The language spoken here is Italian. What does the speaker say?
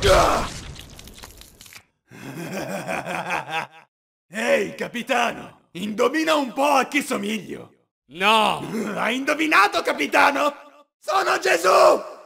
Ehi, capitano! Indovina un po' a chi somiglio! No! Hai indovinato, capitano? Sono Gesù!